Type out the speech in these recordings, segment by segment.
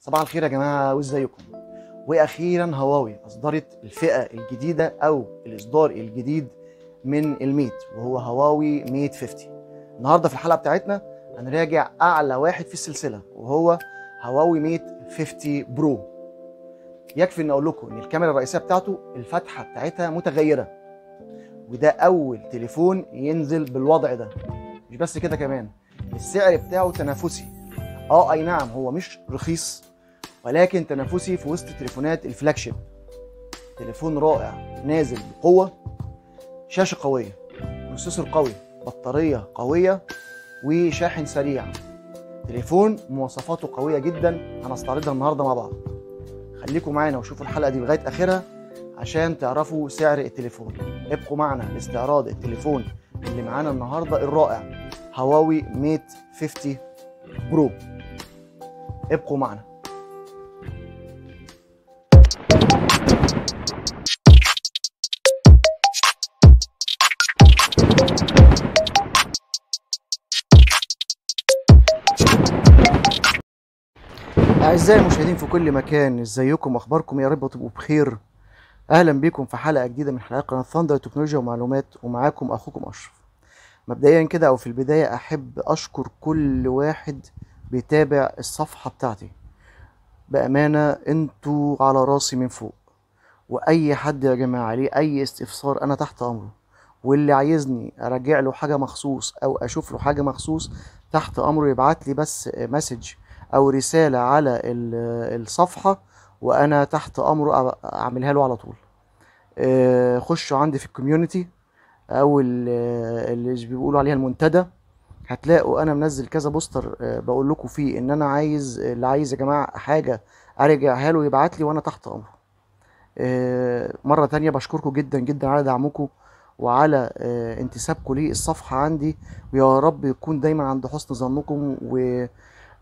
صباح الخير يا جماعه وازيكم واخيرا هواوي اصدرت الفئه الجديده او الاصدار الجديد من الميت وهو هواوي ميت 50 النهارده في الحلقه بتاعتنا هنراجع اعلى واحد في السلسله وهو هواوي ميت 50 برو يكفي ان اقول لكم ان الكاميرا الرئيسيه بتاعته الفتحه بتاعتها متغيره وده اول تليفون ينزل بالوضع ده مش بس كده كمان السعر بتاعه تنافسي اه اي نعم هو مش رخيص ولكن تنافسي في وسط تليفونات الفلاج شيب تليفون رائع نازل بقوه شاشه قويه بروسيسور قوي بطاريه قويه وشاحن سريع تليفون مواصفاته قويه جدا هنستعرضها النهارده مع بعض خليكم معانا وشوفوا الحلقه دي لغايه اخرها عشان تعرفوا سعر التليفون ابقوا معنا لاستعراض التليفون اللي معانا النهارده الرائع هواوي ميت 50 برو ابقوا معنا أعزائي المشاهدين في كل مكان ازيكم أخباركم إيه؟ يا رب تبقوا بخير أهلا بكم في حلقة جديدة من حلقات قناة ثاندر تكنولوجيا ومعلومات ومعاكم أخوكم أشرف مبدئيا كده أو في البداية أحب أشكر كل واحد بيتابع الصفحة بتاعتي بأمانة انتوا على راسي من فوق وأي حد يا جماعة ليه أي استفسار أنا تحت أمره واللي عايزني اراجع له حاجه مخصوص او اشوف له حاجه مخصوص تحت امره يبعت لي بس مسج او رساله على الصفحه وانا تحت امره اعملها له على طول آه، خشوا عندي في الكوميونتي او اللي بيقولوا عليها المنتدى هتلاقوا انا منزل كذا بوستر آه، بقول لكم فيه ان انا عايز اللي عايز يا جماعه حاجه ارجعها له يبعت لي وانا تحت امره آه، مره تانية بشكركم جدا جدا على دعمكم وعلى آه، انتسابكم للصفحه عندي ويا رب يكون دايما عند حسن ظنكم و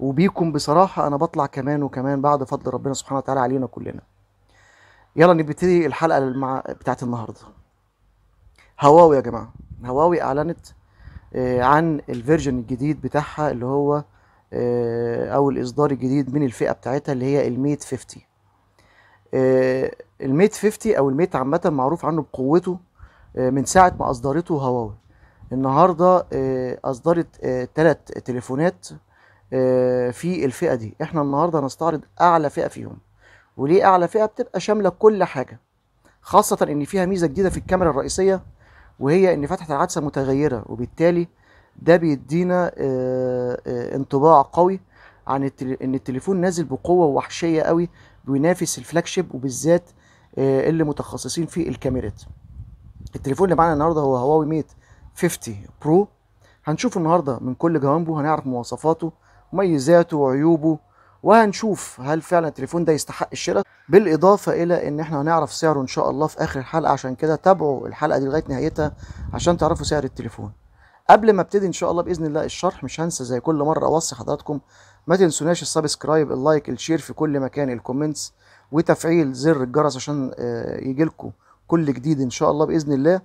وبيكم بصراحه انا بطلع كمان وكمان بعد فضل ربنا سبحانه وتعالى علينا كلنا يلا نبتدي الحلقه مع بتاعت النهارده هواوي يا جماعه هواوي اعلنت آه، عن الفيرجن الجديد بتاعها اللي هو آه، او الاصدار الجديد من الفئه بتاعتها اللي هي الميت 50 الميت 50 او الميت عامه معروف عنه بقوته آه، من ساعه ما اصدرته هواوي النهارده آه، اصدرت ثلاث آه، تليفونات في الفئه دي احنا النهارده هنستعرض اعلى فئه فيهم وليه اعلى فئه بتبقى شامله كل حاجه خاصه ان فيها ميزه جديده في الكاميرا الرئيسيه وهي ان فتحه العدسه متغيره وبالتالي ده بيدينا انطباع قوي عن ان التليفون نازل بقوه وحشيه قوي بينافس الفلاج شيب وبالذات اللي متخصصين في الكاميرات التليفون اللي معانا النهارده هو هواوي ميت 50 برو هنشوف النهارده من كل جوانبه هنعرف مواصفاته مميزاته وعيوبه وهنشوف هل فعلا التليفون ده يستحق الشراء بالاضافه الى ان احنا هنعرف سعره ان شاء الله في اخر الحلقه عشان كده تابعوا الحلقه دي لغايه نهايتها عشان تعرفوا سعر التليفون قبل ما ابتدي ان شاء الله باذن الله الشرح مش هنسى زي كل مره اوصي حضراتكم ما تنسوناش السبسكرايب اللايك الشير في كل مكان الكومنتس وتفعيل زر الجرس عشان آه، يجيلكم كل جديد ان شاء الله باذن الله آه،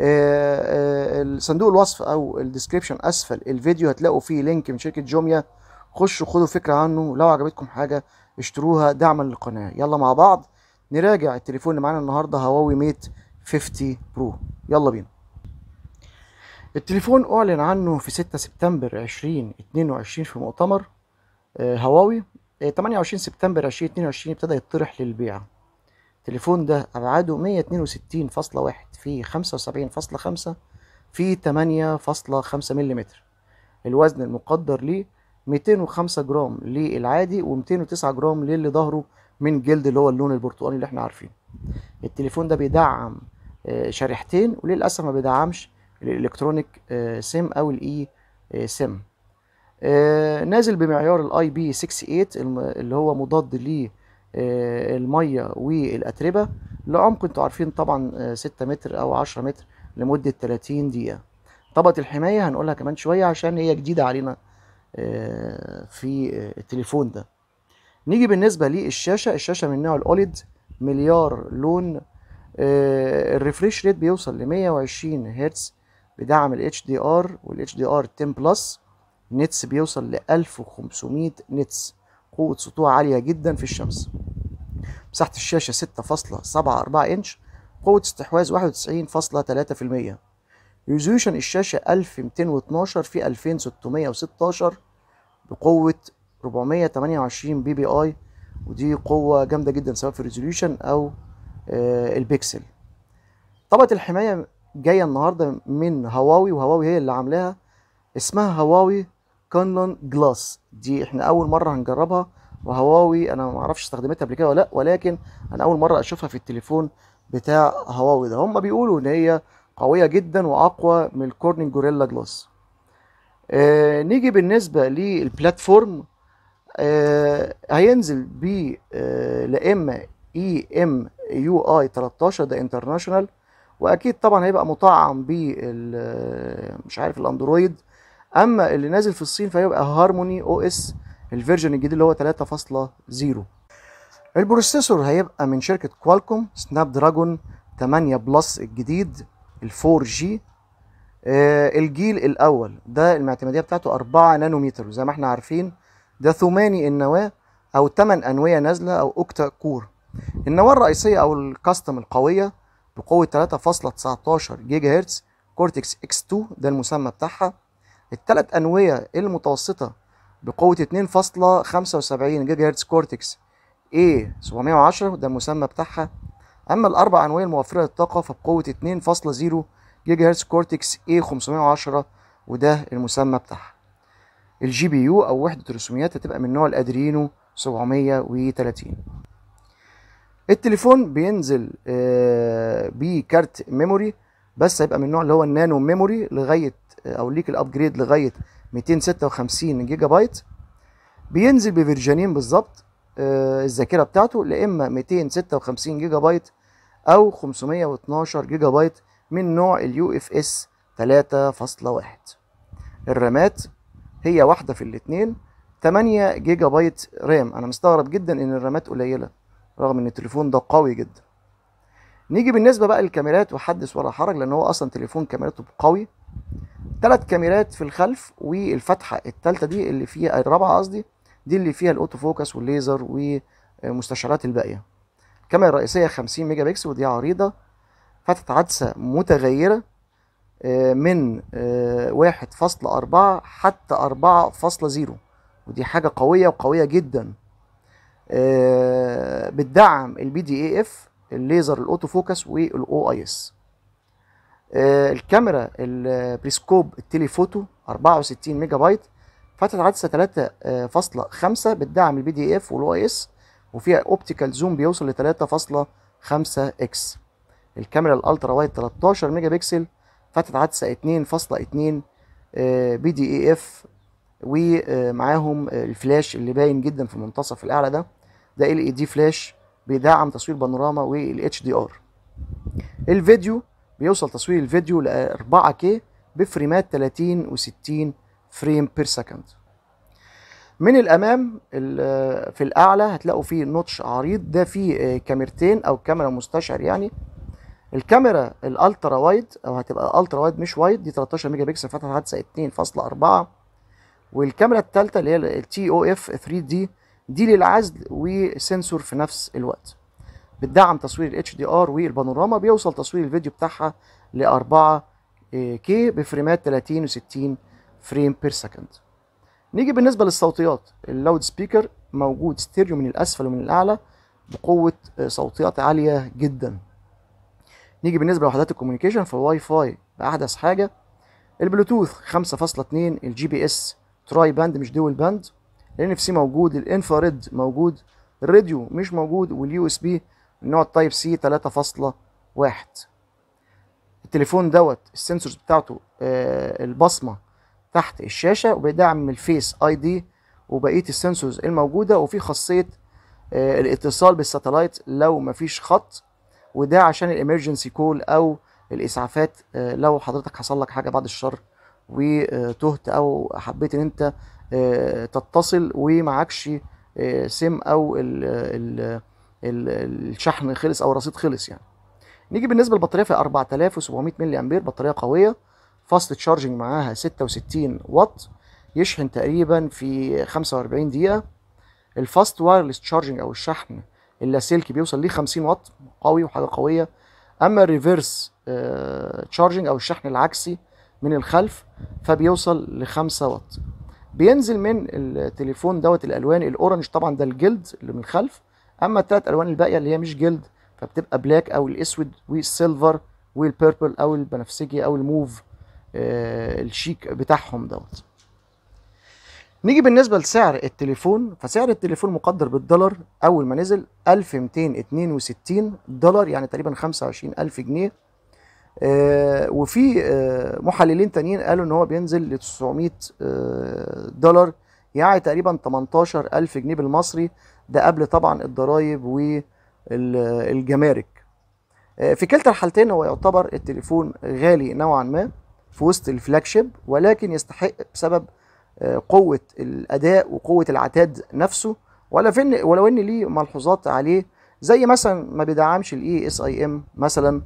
آه، صندوق الوصف او الديسكريبشن اسفل الفيديو هتلاقوا فيه لينك من شركه جوميا خشوا خدوا فكره عنه لو عجبتكم حاجه اشتروها دعما للقناه يلا مع بعض نراجع التليفون اللي معانا النهارده هواوي ميت 50 برو يلا بينا التليفون اعلن عنه في 6 سبتمبر 2022 في مؤتمر آه، هواوي 28 سبتمبر 2022 ابتدى يطرح للبيع التليفون ده أبعاده 162.1 في 75.5 في 8.5 ملم الوزن المقدر ليه 205 جرام للعادي و209 جرام للي ظهره من جلد اللي هو اللون البرتقالي اللي احنا عارفينه التليفون ده بيدعم آه، شريحتين وللاسف ما بيدعمش الالكترونيك آه، سيم او الاي آه، سيم نازل بمعيار الاي بي 68 اللي هو مضاد ليه آه، الميه والاتربه لعمق انتوا عارفين طبعا 6 آه، متر او 10 متر لمده 30 دقيقه طبقه الحمايه هنقولها كمان شويه عشان هي جديده علينا آه، في التليفون ده نيجي بالنسبه للشاشه الشاشه من نوع الاوليد مليار لون الريفريش ريت بيوصل ل 120 هرتز بدعم ال HDR وال HDR 10 بلس نتس بيوصل ل 1500 نتس قوة سطوع عالية جدا في الشمس مساحة الشاشة 6.74 إنش قوة استحواذ 91.3% ريزوليوشن الشاشة 1212 في 2616 بقوة 428 بي بي اي ودي قوة جامدة جدا سواء في الريزوليوشن أو آه، البكسل طبقة الحماية جاية النهاردة من هواوي وهواوي هي اللي عاملاها اسمها هواوي كانون جلاس دي احنا اول مره هنجربها وهواوي انا ما اعرفش استخدمتها قبل كده ولا لا ولكن انا اول مره اشوفها في التليفون بتاع هواوي ده هم بيقولوا ان هي قويه جدا واقوى من الكورنينج جوريلا جلاس آه نيجي بالنسبه للبلاتفورم آه هينزل ب لاما آه، لا اما اي ام يو اي 13 ده انترناشونال واكيد طبعا هيبقى مطعم بال مش عارف الاندرويد اما اللي نازل في الصين فيبقى هارموني او اس الفيرجن الجديد اللي هو 3.0 البروسيسور هيبقى من شركه كوالكوم سناب دراجون 8 بلس الجديد ال 4 جي آه الجيل الاول ده المعتمديه بتاعته 4 نانومتر وزي ما احنا عارفين ده ثماني النواه او 8 انويه نازله او اوكتا كور النواه الرئيسيه او الكاستم القويه بقوه 3.19 جيجا هرتز كورتكس اكس 2 ده المسمى بتاعها التلات أنوية المتوسطة بقوة 2.75 جيجا هرتز كورتكس A710 ده المسمى بتاعها أما الأربع أنوية الموفرة للطاقة فبقوة 2.0 جيجا هرتز كورتكس A510 وده المسمى بتاعها الجي بي يو أو وحدة الرسوميات هتبقى من نوع الأدرينو 730 التليفون بينزل آه، بكارت ميموري بس هيبقى من النوع اللي هو النانو ميموري لغايه او ليك الابجريد لغايه 256 جيجا بايت بينزل بفيرجنين بالظبط آه، الذاكره بتاعته لا اما 256 جيجا بايت او 512 جيجا بايت من نوع اليو اف اس 3.1 الرامات هي واحده في الاثنين 8 جيجا بايت رام انا مستغرب جدا ان الرامات قليله رغم ان التليفون ده قوي جدا نيجي بالنسبه بقى للكاميرات وحدث ولا حرج لان هو اصلا تليفون كاميراته قوي ثلاث كاميرات في الخلف والفتحه الثالثه دي اللي فيها الرابعه قصدي دي اللي فيها الاوتو فوكس والليزر ومستشعرات الباقيه الكاميرا الرئيسيه 50 ميجا بكسل ودي عريضه فتحه عدسه متغيره آه، من آه، واحد أربعة حتى أربعة زيرو ودي حاجة قوية وقوية جدا آه، بتدعم البي دي اي اف الليزر الاوتو فوكس والاو اي اس آه، الكاميرا البريسكوب التليفوتو 64 ميجا بايت فتحة عدسة 3.5 بتدعم البي دي اف والاو اس وفيها اوبتيكال زوم بيوصل ل 3.5 اكس الكاميرا الالترا وايد 13 ميجا بكسل فتحة عدسة 2.2 بي دي اي اف ومعاهم الفلاش اللي باين جدا في المنتصف الاعلى ده ده ال اي دي فلاش بيدعم تصوير بانوراما والاتش دي ار الفيديو بيوصل تصوير الفيديو ل 4K بفريمات 30 و 60 فريم بير سكند من الامام في الاعلى هتلاقوا فيه نوتش عريض ده فيه آه، كاميرتين او كاميرا مستشعر يعني الكاميرا الالترا وايد او هتبقى الترا وايد مش وايد دي 13 ميجا بكسل فتحه حادثه 2.4 والكاميرا الثالثه اللي هي التي او اف 3 دي دي للعزل وسنسور في نفس الوقت بتدعم تصوير الاتش دي ار والبانوراما بيوصل تصوير الفيديو بتاعها ل 4 إيه، كي بفريمات 30 و60 فريم بير سكند نيجي بالنسبه للصوتيات اللاود سبيكر موجود ستيريو من الاسفل ومن الاعلى بقوه آه، صوتيات عاليه جدا نيجي بالنسبه لوحدات الكوميونيكيشن فالواي فاي باحدث حاجه البلوتوث 5.2 الجي بي اس تراي باند مش دول باند الان اف سي موجود الانفراريد موجود الراديو مش موجود واليو اس بي من نوع التايب سي 3.1 التليفون دوت السنسورز بتاعته آه البصمه تحت الشاشه وبيدعم الفيس اي دي وبقيه السنسورز الموجوده وفي خاصيه آه الاتصال بالساتلايت لو مفيش خط وده عشان الامرجنسي كول او الاسعافات آه، لو حضرتك حصل لك حاجه بعد الشر وتهت او حبيت ان انت آه، تتصل ومعكش آه، سم او ال الشحن خلص او الرصيد خلص يعني نيجي بالنسبه للبطاريه في 4700 ملي امبير بطاريه قويه فاست تشارجنج معاها 66 واط يشحن تقريبا في 45 دقيقه الفاست وايرلس تشارجنج او الشحن اللاسلكي بيوصل ليه 50 واط قوي وحاجه قويه اما الريفرس آه، تشارجنج او الشحن العكسي من الخلف فبيوصل ل 5 واط بينزل من التليفون دوت الالوان الاورنج طبعا ده الجلد اللي من الخلف اما الثلاث الوان الباقيه اللي هي مش جلد فبتبقى بلاك او الاسود والسيلفر والبيربل او البنفسجي او الموف آه الشيك بتاعهم دوت نيجي بالنسبة لسعر التليفون فسعر التليفون مقدر بالدولار أول ما نزل 1262 دولار يعني تقريبا 25000 جنيه آه وفي آه محللين تانيين قالوا إن هو بينزل ل 900 آه دولار يعني تقريبا 18000 جنيه بالمصري ده قبل طبعا الضرايب والجمارك آه، في كلتا الحالتين هو يعتبر التليفون غالي نوعا ما في وسط الفلاج شيب ولكن يستحق بسبب آه، قوة الأداء وقوة العتاد نفسه ولا فين ولو ان ليه ملحوظات عليه زي مثلا ما بيدعمش الاي اس اي ام مثلا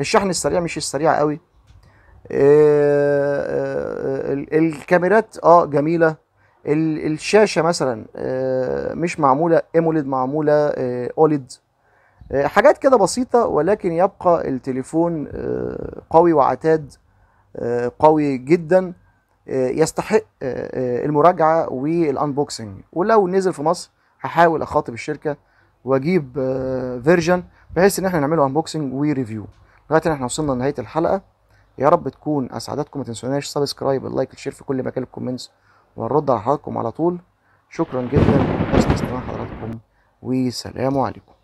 الشحن السريع مش السريع قوي آه، الكاميرات اه جميله الشاشه مثلا آه، مش معموله ايموليد معموله اوليد آه، آه، حاجات كده بسيطه ولكن يبقى التليفون قوي وعتاد قوي جدا يستحق المراجعه والانبوكسنج ولو نزل في مصر هحاول اخاطب الشركه واجيب فيرجن بحيث ان احنا نعمله انبوكسنج وريفيو لغايه ان احنا وصلنا لنهايه الحلقه يا رب تكون اسعدتكم ما تنسوناش سبسكرايب اللايك الشير في كل مكان الكومنتس وهنرد على حضراتكم على طول شكرا جدا لحسن استماع حضراتكم وسلام عليكم